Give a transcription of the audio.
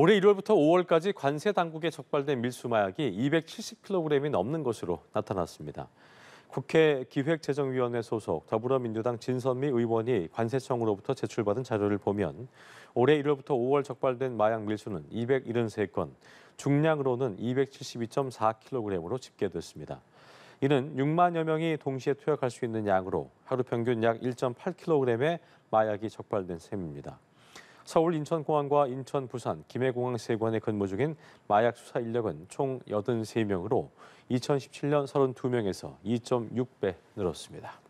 올해 1월부터 5월까지 관세 당국에 적발된 밀수 마약이 270kg이 넘는 것으로 나타났습니다. 국회 기획재정위원회 소속 더불어민주당 진선미 의원이 관세청으로부터 제출받은 자료를 보면 올해 1월부터 5월 적발된 마약 밀수는 273건, 중량으로는 272.4kg으로 집계됐습니다. 이는 6만여 명이 동시에 투약할 수 있는 양으로 하루 평균 약 1.8kg의 마약이 적발된 셈입니다. 서울 인천공항과 인천 부산 김해공항 세관에 근무 중인 마약 수사 인력은 총 83명으로 2017년 32명에서 2.6배 늘었습니다.